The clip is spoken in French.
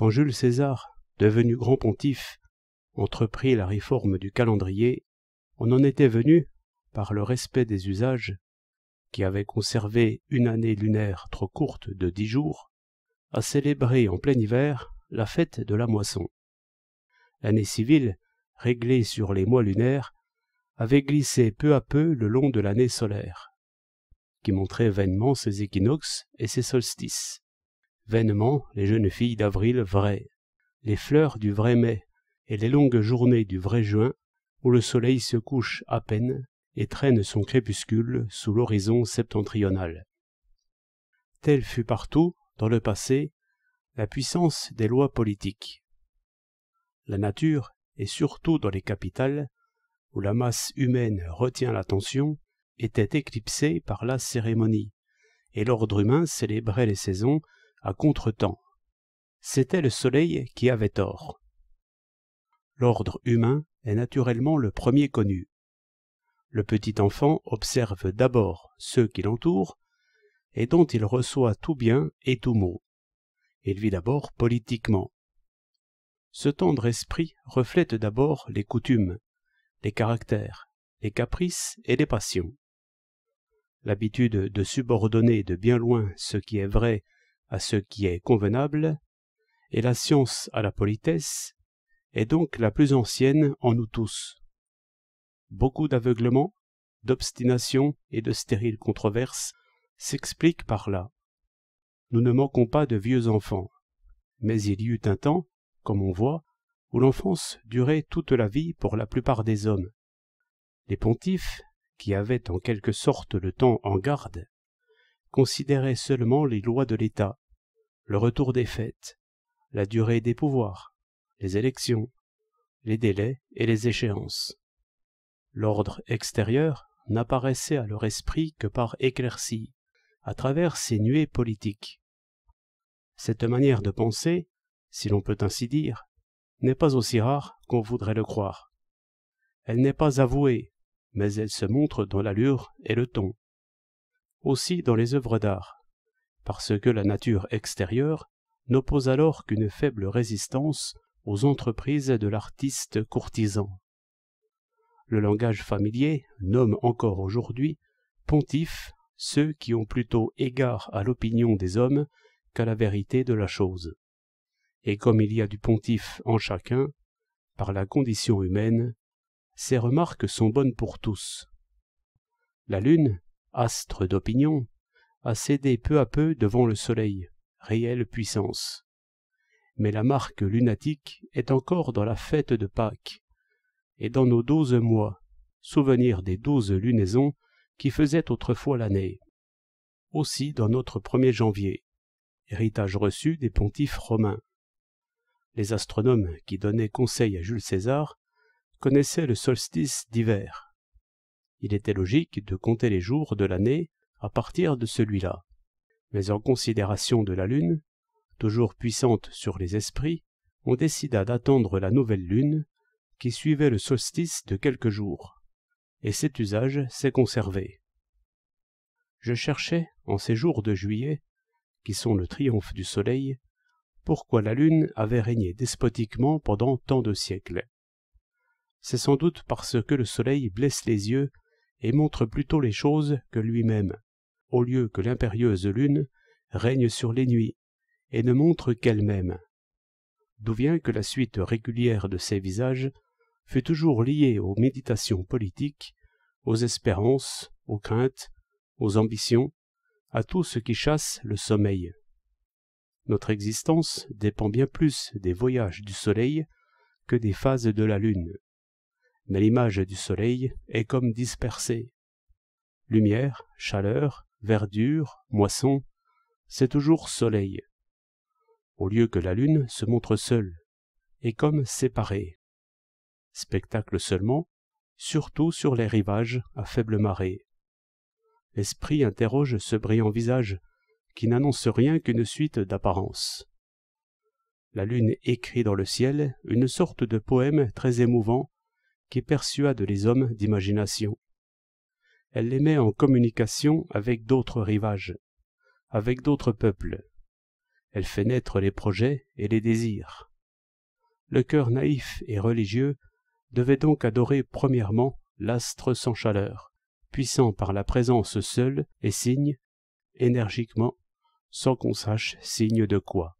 quand Jules César, devenu grand pontife, entreprit la réforme du calendrier, on en était venu, par le respect des usages, qui avaient conservé une année lunaire trop courte de dix jours, à célébrer en plein hiver la fête de la moisson. L'année civile, réglée sur les mois lunaires, avait glissé peu à peu le long de l'année solaire, qui montrait vainement ses équinoxes et ses solstices vainement les jeunes filles d'avril vraies, les fleurs du vrai mai et les longues journées du vrai juin où le soleil se couche à peine et traîne son crépuscule sous l'horizon septentrional telle fut partout dans le passé la puissance des lois politiques la nature et surtout dans les capitales où la masse humaine retient l'attention était éclipsée par la cérémonie et l'ordre humain célébrait les saisons à contre-temps, C'était le soleil qui avait tort. L'ordre humain est naturellement le premier connu. Le petit enfant observe d'abord ceux qui l'entourent et dont il reçoit tout bien et tout mot. Il vit d'abord politiquement. Ce tendre esprit reflète d'abord les coutumes, les caractères, les caprices et les passions. L'habitude de subordonner de bien loin ce qui est vrai à ce qui est convenable, et la science à la politesse, est donc la plus ancienne en nous tous. Beaucoup d'aveuglement, d'obstination et de stériles controverses s'expliquent par là. Nous ne manquons pas de vieux enfants, mais il y eut un temps, comme on voit, où l'enfance durait toute la vie pour la plupart des hommes. Les pontifes, qui avaient en quelque sorte le temps en garde, considérait seulement les lois de l'État, le retour des fêtes, la durée des pouvoirs, les élections, les délais et les échéances. L'ordre extérieur n'apparaissait à leur esprit que par éclaircie, à travers ces nuées politiques. Cette manière de penser, si l'on peut ainsi dire, n'est pas aussi rare qu'on voudrait le croire. Elle n'est pas avouée, mais elle se montre dans l'allure et le ton, aussi dans les œuvres d'art, parce que la nature extérieure n'oppose alors qu'une faible résistance aux entreprises de l'artiste courtisan. Le langage familier nomme encore aujourd'hui pontifes ceux qui ont plutôt égard à l'opinion des hommes qu'à la vérité de la chose. Et comme il y a du pontif en chacun, par la condition humaine, ces remarques sont bonnes pour tous. La lune, astre d'opinion, a cédé peu à peu devant le soleil, réelle puissance. Mais la marque lunatique est encore dans la fête de Pâques, et dans nos douze mois, souvenir des douze lunaisons qui faisaient autrefois l'année. Aussi dans notre 1er janvier, héritage reçu des pontifes romains. Les astronomes qui donnaient conseil à Jules César connaissaient le solstice d'hiver, il était logique de compter les jours de l'année à partir de celui-là. Mais en considération de la Lune, toujours puissante sur les esprits, on décida d'attendre la nouvelle Lune, qui suivait le solstice de quelques jours. Et cet usage s'est conservé. Je cherchais, en ces jours de juillet, qui sont le triomphe du soleil, pourquoi la Lune avait régné despotiquement pendant tant de siècles. C'est sans doute parce que le soleil blesse les yeux et montre plutôt les choses que lui-même, au lieu que l'impérieuse lune règne sur les nuits, et ne montre qu'elle-même. D'où vient que la suite régulière de ces visages fut toujours liée aux méditations politiques, aux espérances, aux craintes, aux ambitions, à tout ce qui chasse le sommeil. Notre existence dépend bien plus des voyages du soleil que des phases de la lune mais l'image du soleil est comme dispersée. Lumière, chaleur, verdure, moisson, c'est toujours soleil, au lieu que la lune se montre seule, et comme séparée. Spectacle seulement, surtout sur les rivages à faible marée. L'esprit interroge ce brillant visage qui n'annonce rien qu'une suite d'apparences. La lune écrit dans le ciel une sorte de poème très émouvant qui persuade les hommes d'imagination. Elle les met en communication avec d'autres rivages, avec d'autres peuples. Elle fait naître les projets et les désirs. Le cœur naïf et religieux devait donc adorer premièrement l'astre sans chaleur, puissant par la présence seule et signe, énergiquement, sans qu'on sache signe de quoi.